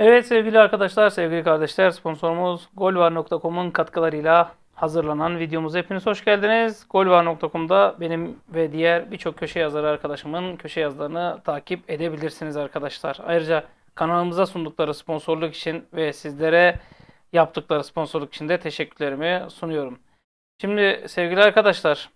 Evet sevgili arkadaşlar, sevgili kardeşler, sponsorumuz golvar.com'un katkılarıyla hazırlanan videomuza hepiniz hoş geldiniz. Golvar.com'da benim ve diğer birçok köşe yazarı arkadaşımın köşe yazılarını takip edebilirsiniz arkadaşlar. Ayrıca kanalımıza sundukları sponsorluk için ve sizlere yaptıkları sponsorluk için de teşekkürlerimi sunuyorum. Şimdi sevgili arkadaşlar,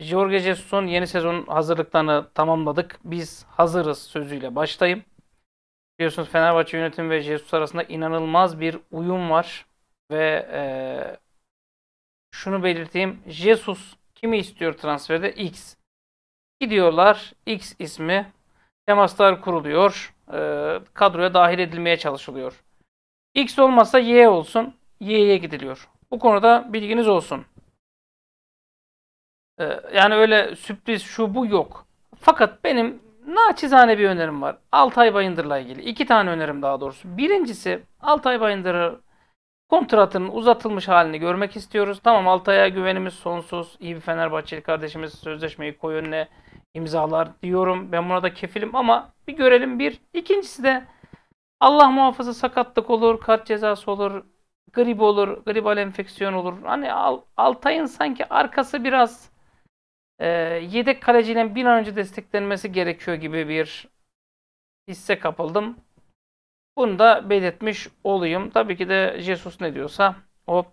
Jorge Jesus'un yeni sezon hazırlıklarını tamamladık. Biz hazırız sözüyle başlayayım. Biliyorsunuz Fenerbahçe yönetimi ve Jesus arasında inanılmaz bir uyum var. Ve e, şunu belirteyim. Jesus kimi istiyor transferde? X. Gidiyorlar. X ismi. Temaslar kuruluyor. E, kadroya dahil edilmeye çalışılıyor. X olmasa Y olsun. Y'ye gidiliyor. Bu konuda bilginiz olsun. E, yani öyle sürpriz şu bu yok. Fakat benim naçizane bir önerim var. Altay Bayındır'la ilgili. iki tane önerim daha doğrusu. Birincisi Altay Bayındır'ı kontratının uzatılmış halini görmek istiyoruz. Tamam Altay'a güvenimiz sonsuz. İyi bir Fenerbahçeli kardeşimiz sözleşmeyi koy önüne imzalar diyorum. Ben buna da kefilim ama bir görelim bir. İkincisi de Allah muhafaza sakatlık olur, kart cezası olur, grip olur, gribal enfeksiyon olur. Hani Altay'ın sanki arkası biraz e, yedek kalecinin bir an önce desteklenmesi gerekiyor gibi bir hisse kapıldım. Bunu da belirtmiş olayım. Tabii ki de Jesus ne diyorsa o.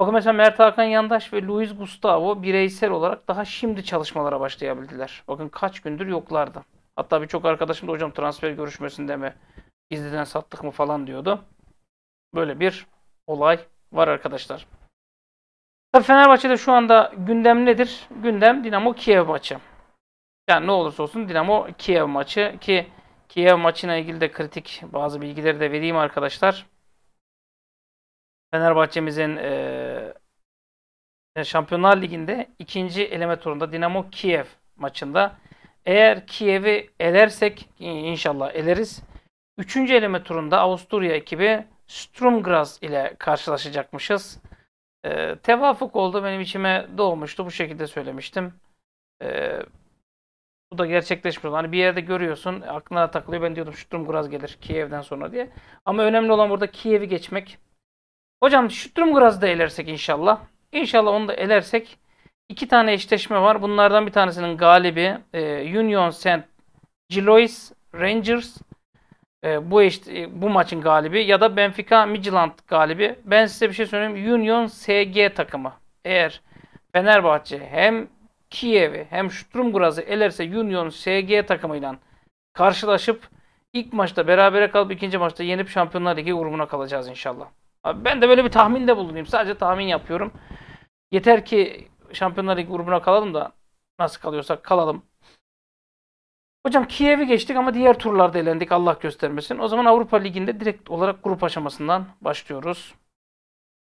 Bakın mesela Mert Hakan Yandaş ve Luis Gustavo bireysel olarak daha şimdi çalışmalara başlayabildiler. Bakın kaç gündür yoklardı. Hatta birçok arkadaşım da hocam transfer görüşmesinde mi gizliden sattık mı falan diyordu. Böyle bir olay var arkadaşlar. Tabii Fenerbahçe'de şu anda gündem nedir? Gündem Dinamo Kiev maçı. Yani ne olursa olsun Dinamo Kiev maçı ki Kiev maçına ilgili de kritik bazı bilgileri de vereyim arkadaşlar. Fenerbahçe'mizin e, Şampiyonlar Ligi'nde ikinci eleme turunda Dinamo Kiev maçında eğer Kiev'i elersek inşallah eleriz. Üçüncü eleme turunda Avusturya ekibi Strumgras ile karşılaşacakmışız. E, tevafuk oldu benim içime doğmuştu bu şekilde söylemiştim. E, bu da gerçekleşmiyor. Hani bir yerde görüyorsun aklına takılıyor. Ben diyordum Şutrumgraz gelir Kiev'den sonra diye. Ama önemli olan burada Kiev'i geçmek. Hocam Şutrumgraz'ı da elersek inşallah. İnşallah onu da elersek iki tane eşleşme var. Bunlardan bir tanesinin galibi e, Union Saint Gilois Rangers ee, bu eş, e, bu maçın galibi ya da Benfica Midland galibi. Ben size bir şey söyleyeyim. Union SG takımı eğer Fenerbahçe hem Kiev'i hem Sturmgraz'ı elerse Union SG takımıyla karşılaşıp ilk maçta berabere kalıp ikinci maçta yenip Şampiyonlar Ligi grubuna kalacağız inşallah. Abi ben de böyle bir tahminde bulunayım. Sadece tahmin yapıyorum. Yeter ki Şampiyonlar Ligi grubuna kalalım da nasıl kalıyorsak kalalım. Hocam Kiev'i geçtik ama diğer turlarda elendik Allah göstermesin. O zaman Avrupa Ligi'nde direkt olarak grup aşamasından başlıyoruz.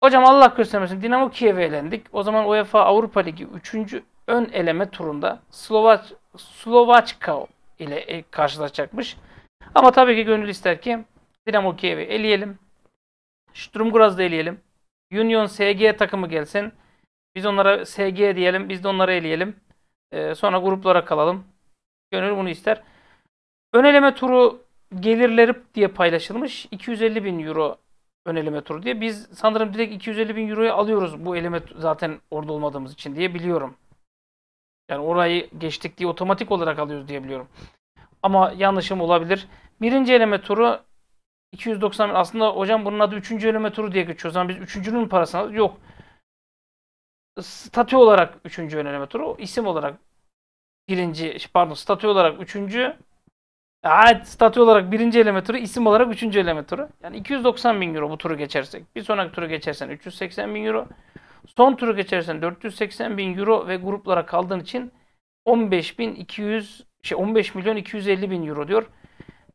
Hocam Allah göstermesin Dinamo Kiev'e elendik. O zaman UEFA Avrupa Ligi 3. ön eleme turunda Slovaç Slovaçka ile e, karşılaşacakmış. Ama tabii ki gönül ister ki Dinamo Kiev'i eleyelim. Sturmgraz'da eleyelim. Union SG takımı gelsin. Biz onlara SG diyelim. Biz de onlara eleyelim. Ee, sonra gruplara kalalım. Gönül bunu ister. Öneleme turu gelirleri diye paylaşılmış. 250 bin euro öneleme turu diye. Biz sanırım direkt 250 bin euroyu alıyoruz bu eleme zaten orada olmadığımız için diye biliyorum. Yani orayı geçtik diye otomatik olarak alıyoruz diye biliyorum. Ama yanlışım olabilir. Birinci eleme turu 290 bin. Aslında hocam bunun adı üçüncü eleme turu diye geçiyor. O zaman biz üçüncünün parasını Yok. Statü olarak üçüncü eleme turu. isim olarak birinci pardon statü olarak üçüncü e, Ad statü olarak birinci eleme turu, isim olarak üçüncü eleme turu. Yani 290 bin euro bu turu geçersek. Bir sonraki turu geçersen 380 bin euro. Son turu geçersen 480 bin euro ve gruplara kaldığın için 15 bin 200 şey 15 milyon 250 bin euro diyor.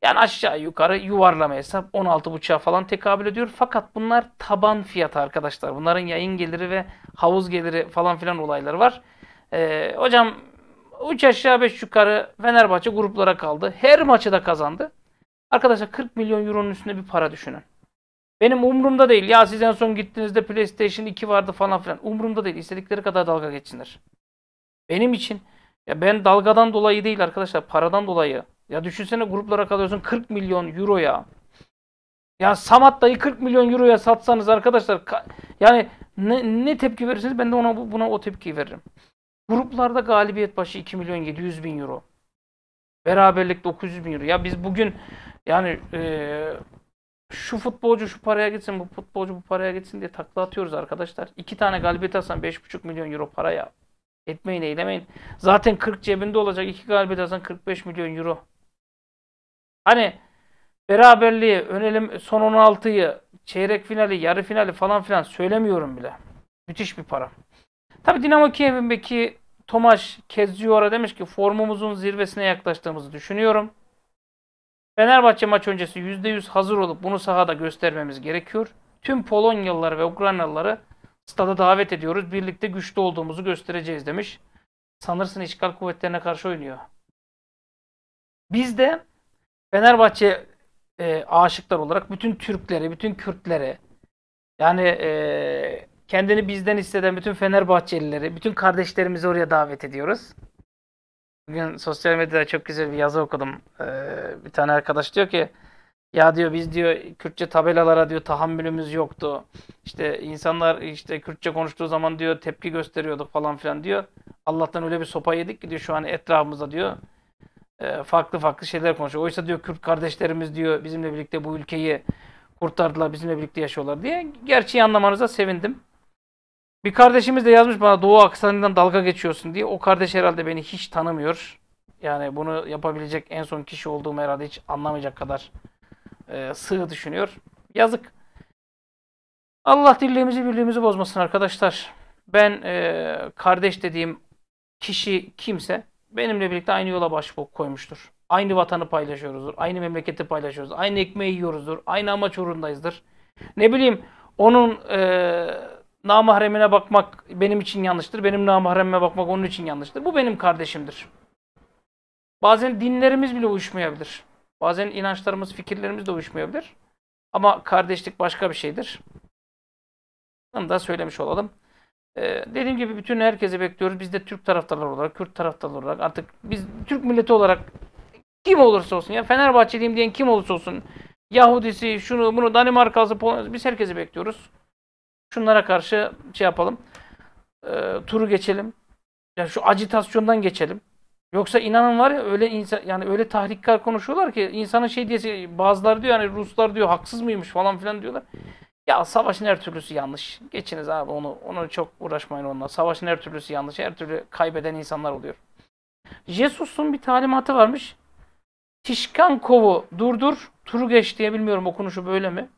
Yani aşağı yukarı yuvarlama hesap 16.5'a falan tekabül ediyor. Fakat bunlar taban fiyatı arkadaşlar. Bunların yayın geliri ve havuz geliri falan filan olayları var. Ee, hocam Üç aşağı beş yukarı Fenerbahçe gruplara kaldı. Her maçı da kazandı. Arkadaşlar 40 milyon euronun üstünde bir para düşünün. Benim umurumda değil. Ya siz en son gittiğinizde PlayStation 2 vardı falan filan. Umurumda değil. İstedikleri kadar dalga geçsinler. Benim için ya ben dalgadan dolayı değil arkadaşlar. Paradan dolayı. Ya düşünsene gruplara kalıyorsun 40 milyon euro ya. Ya Samatta'yı 40 milyon euroya satsanız arkadaşlar yani ne, ne tepki verirsiniz ben de ona buna o tepkiyi veririm. Gruplarda galibiyet başı 2 milyon 700 bin euro. Beraberlik 900 bin euro. Ya biz bugün yani e, şu futbolcu şu paraya gitsin, bu futbolcu bu paraya gitsin diye takla atıyoruz arkadaşlar. İki tane galibiyet alsan 5,5 milyon euro paraya etmeyin eylemeyin. Zaten 40 cebinde olacak. iki galibiyet alsan 45 milyon euro. Hani beraberliği, önelim son 16'yı, çeyrek finali, yarı finali falan filan söylemiyorum bile. Müthiş bir para. Tabi Dinamo Kiev'indeki Tomaş Kezyora demiş ki formumuzun zirvesine yaklaştığımızı düşünüyorum. Fenerbahçe maç öncesi %100 hazır olup bunu sahada göstermemiz gerekiyor. Tüm Polonyalıları ve Ukraynalıları stada davet ediyoruz. Birlikte güçlü olduğumuzu göstereceğiz demiş. Sanırsın işgal kuvvetlerine karşı oynuyor. Biz de Fenerbahçe e, aşıklar olarak bütün Türkleri, bütün Kürtleri yani e, Kendini bizden hisseden bütün Fenerbahçelileri, bütün kardeşlerimizi oraya davet ediyoruz. Bugün sosyal medyada çok güzel bir yazı okudum. Ee, bir tane arkadaş diyor ki ya diyor biz diyor Kürtçe tabelalara diyor tahammülümüz yoktu. İşte insanlar işte Kürtçe konuştuğu zaman diyor tepki gösteriyorduk falan filan diyor. Allah'tan öyle bir sopa yedik ki diyor şu an etrafımızda diyor e, farklı farklı şeyler konuşuyor. Oysa diyor Kürt kardeşlerimiz diyor bizimle birlikte bu ülkeyi kurtardılar, bizimle birlikte yaşıyorlar diye. Gerçeği anlamanıza sevindim. Bir kardeşimiz de yazmış bana Doğu aksanından dalga geçiyorsun diye. O kardeş herhalde beni hiç tanımıyor. Yani bunu yapabilecek en son kişi olduğumu herhalde hiç anlamayacak kadar e, sığ düşünüyor. Yazık. Allah dirliğimizi birliğimizi bozmasın arkadaşlar. Ben e, kardeş dediğim kişi kimse benimle birlikte aynı yola baş koymuştur. Aynı vatanı paylaşıyoruzdur. Aynı memleketi paylaşıyoruz. Aynı ekmeği yiyoruzdur. Aynı amaç uğrundayızdır. Ne bileyim onun e, namahremine bakmak benim için yanlıştır. Benim namahremime bakmak onun için yanlıştır. Bu benim kardeşimdir. Bazen dinlerimiz bile uyuşmayabilir. Bazen inançlarımız, fikirlerimiz de uyuşmayabilir. Ama kardeşlik başka bir şeydir. Bunu da söylemiş olalım. Ee, dediğim gibi bütün herkese bekliyoruz. Biz de Türk taraftarları olarak, Kürt taraftarları olarak artık biz Türk milleti olarak kim olursa olsun ya Fenerbahçe Fenerbahçeliyim diyen kim olursa olsun Yahudisi, şunu, bunu Danimarkalısı, Polonya'sı biz herkesi bekliyoruz şunlara karşı şey yapalım. E, turu geçelim. Yani şu acitasyondan geçelim. Yoksa inanın var ya öyle insan yani öyle tahrikkar konuşuyorlar ki insanın şey diye bazıları diyor yani Ruslar diyor haksız mıymış falan filan diyorlar. Ya savaşın her türlüsü yanlış. Geçiniz abi onu. Onu çok uğraşmayın onunla. Savaşın her türlüsü yanlış. Her türlü kaybeden insanlar oluyor. Jesus'un bir talimatı varmış. Tişkankov'u durdur, turu geç diye bilmiyorum okunuşu böyle mi?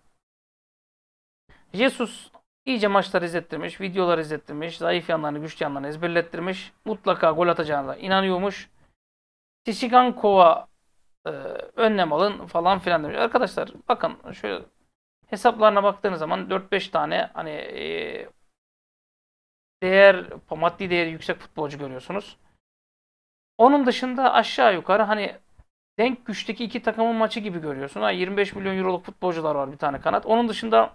Jesus İyice maçları izlettirmiş, videoları izlettirmiş, zayıf yanlarını, güçlü yanlarını ezberlettirmiş. Mutlaka gol atacağına inanıyormuş. Sisigankova e, önlem alın falan filan demiş. Arkadaşlar bakın şöyle hesaplarına baktığınız zaman 4-5 tane hani e, değer maddi değeri yüksek futbolcu görüyorsunuz. Onun dışında aşağı yukarı hani denk güçteki iki takımın maçı gibi görüyorsunuz. 25 milyon euroluk futbolcular var bir tane kanat. Onun dışında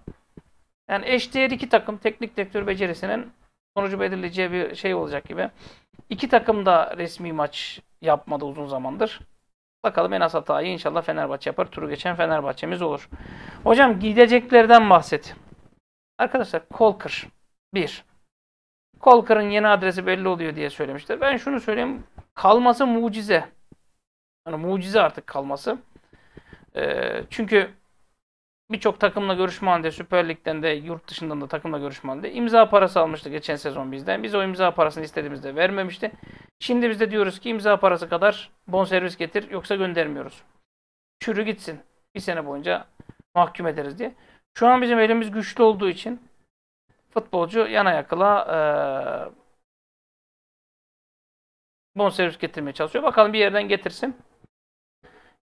yani eşdeğer iki takım teknik direktör becerisinin sonucu belirleyeceği bir şey olacak gibi. İki takım da resmi maç yapmadı uzun zamandır. Bakalım en az hatayı inşallah Fenerbahçe yapar. Turu geçen Fenerbahçemiz olur. Hocam gideceklerden bahset. Arkadaşlar Kolkır 1. Kolkır'ın yeni adresi belli oluyor diye söylemişler. Ben şunu söyleyeyim. Kalması mucize. Yani mucize artık kalması. Ee, çünkü birçok takımla görüşme halinde, Süper Lig'den de yurt dışından da takımla görüşme halinde imza parası almıştı geçen sezon bizden. Biz o imza parasını istediğimizde vermemişti. Şimdi biz de diyoruz ki imza parası kadar bonservis getir yoksa göndermiyoruz. Çürü gitsin. Bir sene boyunca mahkum ederiz diye. Şu an bizim elimiz güçlü olduğu için futbolcu yana yakıla ee, bonservis getirmeye çalışıyor. Bakalım bir yerden getirsin.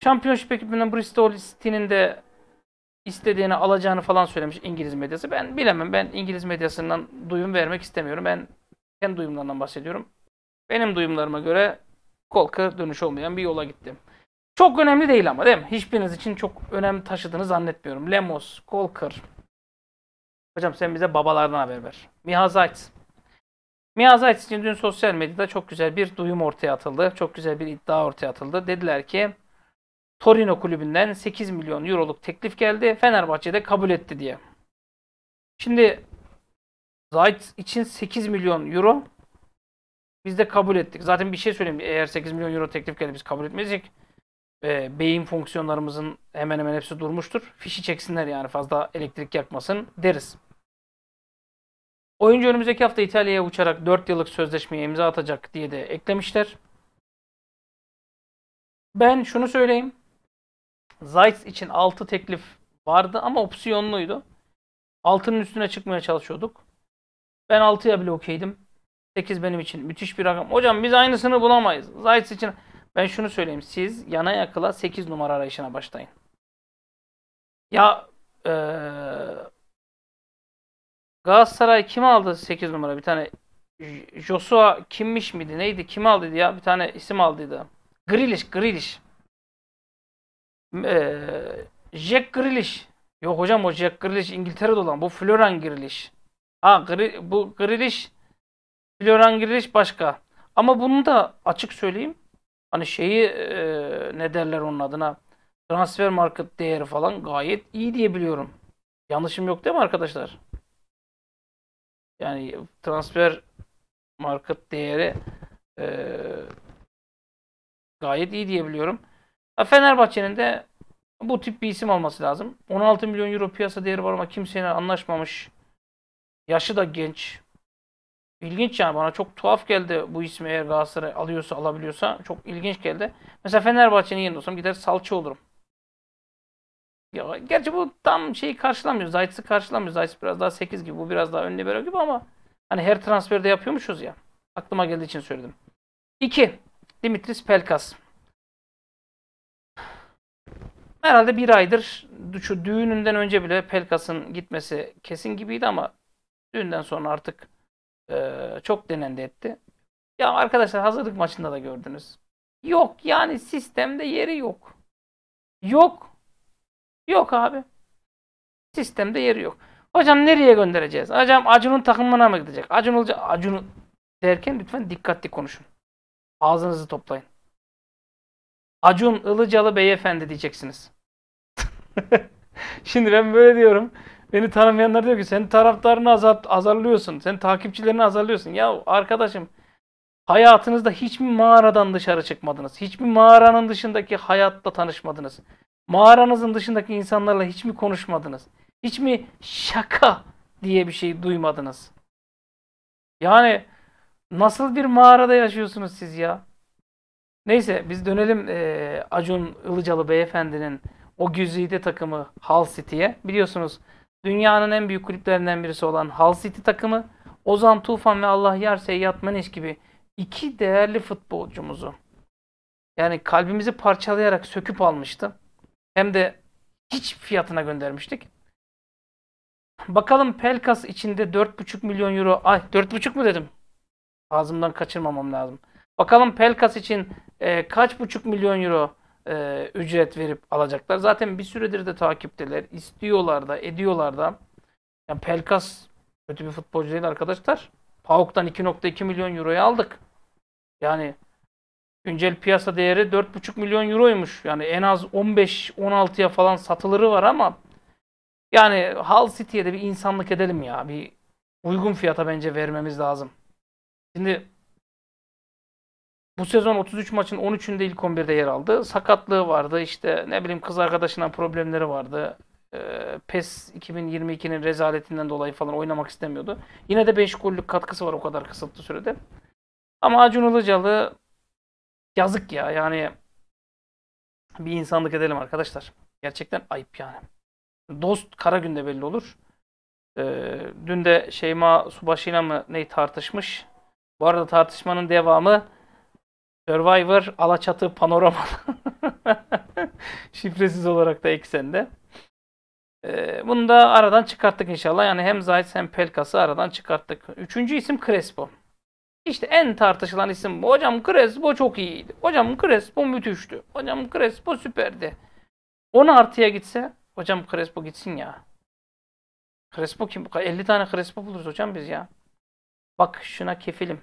Championship ekibinden Bristol City'nin de istediğini alacağını falan söylemiş İngiliz medyası. Ben bilemem. Ben İngiliz medyasından duyum vermek istemiyorum. Ben kendi duyumlarından bahsediyorum. Benim duyumlarıma göre Kolka dönüş olmayan bir yola gittim. Çok önemli değil ama değil mi? Hiçbiriniz için çok önem taşıdığını zannetmiyorum. Lemos, Kolker. Hocam sen bize babalardan haber ver. Mihazait. Mihazait için dün sosyal medyada çok güzel bir duyum ortaya atıldı. Çok güzel bir iddia ortaya atıldı. Dediler ki Torino kulübünden 8 milyon euroluk teklif geldi. Fenerbahçe de kabul etti diye. Şimdi Zayt için 8 milyon euro biz de kabul ettik. Zaten bir şey söyleyeyim. Eğer 8 milyon euro teklif geldi biz kabul etmeyecek. E, beyin fonksiyonlarımızın hemen hemen hepsi durmuştur. Fişi çeksinler yani fazla elektrik yakmasın deriz. Oyuncu önümüzdeki hafta İtalya'ya uçarak 4 yıllık sözleşmeye imza atacak diye de eklemişler. Ben şunu söyleyeyim. Zayt için 6 teklif vardı ama opsiyonluydu. 6'nın üstüne çıkmaya çalışıyorduk. Ben 6'ya bile okeydim. 8 benim için müthiş bir rakam. Hocam biz aynısını bulamayız. Zayt için ben şunu söyleyeyim. Siz yana yakıla 8 numara arayışına başlayın. Ya ee, Galatasaray kim aldı 8 numara? Bir tane Joshua kimmiş miydi? Neydi? Kim aldıydı ya? Bir tane isim aldıydı. Grilish, Grilish e, Jack Grealish. Yok hocam o Jack Grealish İngiltere'de olan. Bu Florian Grealish. Ha Gri, bu Grealish Florian Grealish başka. Ama bunu da açık söyleyeyim. Hani şeyi e, ne derler onun adına? Transfer market değeri falan gayet iyi diye biliyorum. Yanlışım yok değil mi arkadaşlar? Yani transfer market değeri e, gayet iyi diye biliyorum. Fenerbahçe'nin de bu tip bir isim olması lazım. 16 milyon euro piyasa değeri var ama kimseyle anlaşmamış. Yaşı da genç. İlginç yani bana çok tuhaf geldi bu ismi eğer Galatasaray alıyorsa alabiliyorsa çok ilginç geldi. Mesela Fenerbahçe'nin yerinde olsam gider salça olurum. Ya, gerçi bu tam şeyi karşılamıyor. Zayt'sı karşılamıyor. Zayt biraz daha 8 gibi. Bu biraz daha ön libero gibi ama hani her transferde yapıyormuşuz ya. Aklıma geldiği için söyledim. 2. Dimitris Pelkas. Herhalde bir aydır şu düğününden önce bile Pelkas'ın gitmesi kesin gibiydi ama düğünden sonra artık e, çok denendi etti. Ya arkadaşlar hazırlık maçında da gördünüz. Yok yani sistemde yeri yok. Yok. Yok abi. Sistemde yeri yok. Hocam nereye göndereceğiz? Hocam Acun'un takımına mı gidecek? Acun olacak. Acun derken lütfen dikkatli konuşun. Ağzınızı toplayın. Acun Ilıcalı beyefendi diyeceksiniz. Şimdi ben böyle diyorum. Beni tanımayanlar diyor ki sen taraftarını azar, azarlıyorsun. Sen takipçilerini azarlıyorsun. Ya arkadaşım hayatınızda hiç mi mağaradan dışarı çıkmadınız? Hiçbir mağaranın dışındaki hayatta tanışmadınız? Mağaranızın dışındaki insanlarla hiç mi konuşmadınız? Hiç mi şaka diye bir şey duymadınız? Yani nasıl bir mağarada yaşıyorsunuz siz ya? Neyse biz dönelim e, Acun Ilıcalı beyefendinin o güzide takımı Hull City'ye. Biliyorsunuz dünyanın en büyük kulüplerinden birisi olan Hull City takımı Ozan Tufan ve Allah Yar Seyyat Meneş gibi iki değerli futbolcumuzu yani kalbimizi parçalayarak söküp almıştı. Hem de hiç fiyatına göndermiştik. Bakalım Pelkas içinde 4,5 milyon euro ay 4,5 mu dedim? Ağzımdan kaçırmamam lazım. Bakalım Pelkas için e, kaç buçuk milyon euro e, ücret verip alacaklar. Zaten bir süredir de takipteler. İstiyorlar da, ediyorlar da. Yani Pelkas kötü bir futbolcu değil arkadaşlar. PAOK'tan 2.2 milyon euro'yu aldık. Yani güncel piyasa değeri 4.5 milyon euroymuş. Yani en az 15-16'ya falan satılırı var ama yani Hull City'ye de bir insanlık edelim ya. Bir uygun fiyata bence vermemiz lazım. Şimdi bu sezon 33 maçın 13'ünde ilk 11'de yer aldı. Sakatlığı vardı. İşte ne bileyim kız arkadaşından problemleri vardı. Ee, PES 2022'nin rezaletinden dolayı falan oynamak istemiyordu. Yine de 5 gollük katkısı var o kadar kısıtlı sürede. Ama Acun Ilıcalı yazık ya. Yani bir insanlık edelim arkadaşlar. Gerçekten ayıp yani. Dost kara günde belli olur. Ee, dün de Şeyma Subaşı'yla mı neyi tartışmış? Bu arada tartışmanın devamı Survivor Alaçatı Panorama şifresiz olarak da eksende. Ee, bunu da aradan çıkarttık inşallah. Yani hem Zayt hem Pelkas'ı aradan çıkarttık. Üçüncü isim Crespo. İşte en tartışılan isim bu. Hocam Crespo çok iyiydi. Hocam Crespo müthişti. Hocam Crespo süperdi. 10 artıya gitse hocam Crespo gitsin ya. Crespo kim? 50 tane Crespo buluruz hocam biz ya. Bak şuna kefilim.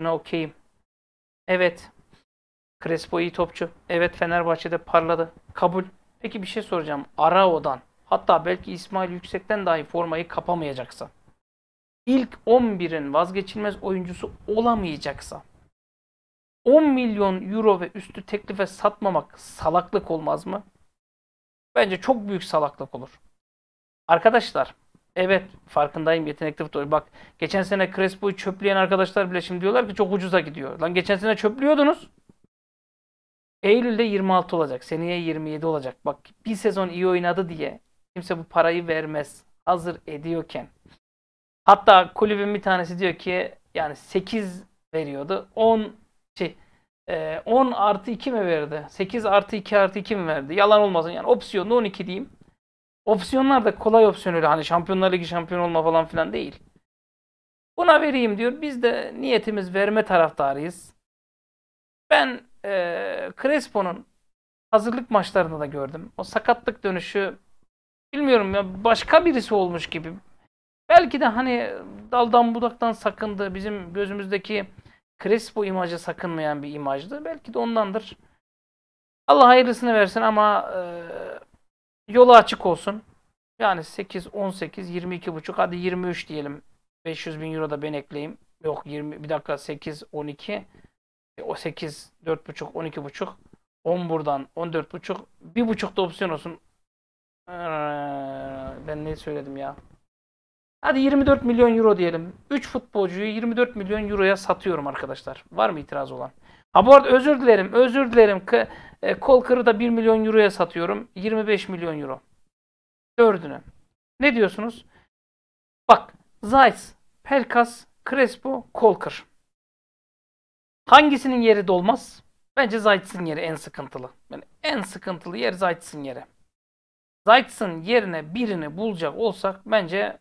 Şuna okeyim. Evet. Crespo iyi topçu. Evet Fenerbahçe'de parladı. Kabul. Peki bir şey soracağım. Arao'dan hatta belki İsmail Yüksek'ten dahi formayı kapamayacaksa. ilk 11'in vazgeçilmez oyuncusu olamayacaksa. 10 milyon euro ve üstü teklife satmamak salaklık olmaz mı? Bence çok büyük salaklık olur. Arkadaşlar Evet farkındayım yetenekli futbolcu. Bak geçen sene Crespo'yu çöpleyen arkadaşlar bile şimdi diyorlar ki çok ucuza gidiyor. Lan geçen sene çöplüyordunuz. Eylül'de 26 olacak. Seneye 27 olacak. Bak bir sezon iyi oynadı diye kimse bu parayı vermez. Hazır ediyorken. Hatta kulübün bir tanesi diyor ki yani 8 veriyordu. 10 şey 10 e, artı 2 mi verdi? 8 artı 2 artı 2 mi verdi? Yalan olmasın yani opsiyonlu 12 diyeyim. Opsiyonlar da kolay opsiyon öyle hani Şampiyonlar Ligi şampiyon olma falan filan değil. Buna vereyim diyor. Biz de niyetimiz verme taraftarıyız. Ben e, Crespo'nun hazırlık maçlarında da gördüm. O sakatlık dönüşü bilmiyorum ya başka birisi olmuş gibi. Belki de hani daldan budaktan sakındı. Bizim gözümüzdeki Crespo imajı sakınmayan bir imajdı. Belki de ondandır. Allah hayırlısını versin ama e, Yolu açık olsun. Yani 8, 18, 22 buçuk. Hadi 23 diyelim. 500 bin euro da ben ekleyeyim. Yok 20, bir dakika 8, 12. E, o 8, 4 buçuk, 12 buçuk. 10 buradan 14 buçuk. Bir buçuk da opsiyon olsun. Ee, ben ne söyledim ya? Hadi 24 milyon euro diyelim. 3 futbolcuyu 24 milyon euroya satıyorum arkadaşlar. Var mı itiraz olan? Ha bu arada özür dilerim. Özür dilerim. E, kol da 1 milyon euroya satıyorum. 25 milyon euro. Dördünü. Ne diyorsunuz? Bak Zayt, Pelkas, Crespo, Kolkır. Hangisinin yeri dolmaz? Bence Zayt'sin yeri en sıkıntılı. Yani en sıkıntılı yer Zayt'sin yeri. Zayt'sin yerine birini bulacak olsak bence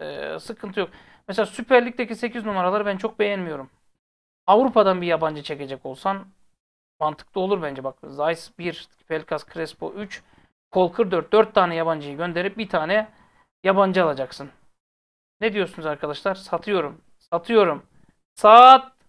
e, sıkıntı yok. Mesela Süper Lig'deki 8 numaraları ben çok beğenmiyorum. Avrupa'dan bir yabancı çekecek olsan Mantıklı olur bence bak. Zeiss 1, Pelkas Crespo 3, Kolkır 4. 4 tane yabancıyı gönderip bir tane yabancı alacaksın. Ne diyorsunuz arkadaşlar? Satıyorum. Satıyorum. Sat